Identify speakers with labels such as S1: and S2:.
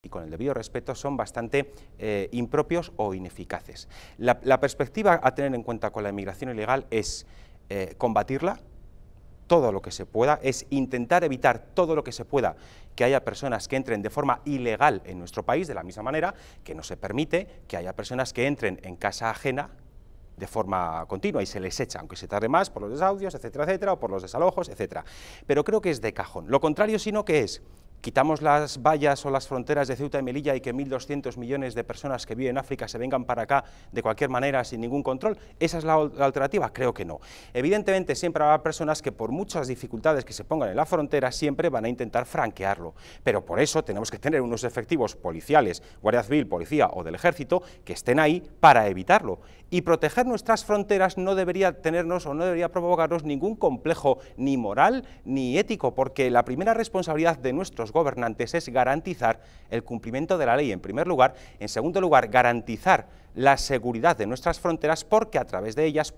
S1: y con el debido respeto, son bastante eh, impropios o ineficaces. La, perspectiva a tener en cuenta con la inmigración ilegal es eh, combatirla todo lo que se pueda, es intentar evitar todo lo que se pueda que haya personas que entren de forma ilegal en nuestro país, de la misma manera que no se permite que haya personas que entren en casa ajena de forma continua y se les echa, aunque se tarde más por los desahucios, etcétera, etcétera, o por los desalojos, etcétera. Pero creo que es de cajón. Lo contrario, sino que es quitamos las vallas o las fronteras de Ceuta y Melilla y que 1.200 millones de personas que viven en África se vengan para acá de cualquier manera sin ningún control, ¿esa es la, alternativa? Creo que no. Evidentemente siempre habrá personas que por muchas dificultades que se pongan en la frontera siempre van a intentar franquearlo, pero por eso tenemos que tener unos efectivos policiales, Guardia Civil, Policía o del Ejército que estén ahí para evitarlo. Y proteger nuestras fronteras no debería tenernos o no debería provocarnos ningún complejo ni moral ni ético, porque la primera responsabilidad de nuestros gobernantes es garantizar el cumplimiento de la ley en primer lugar, en segundo lugar garantizar la seguridad de nuestras fronteras porque a través de ellas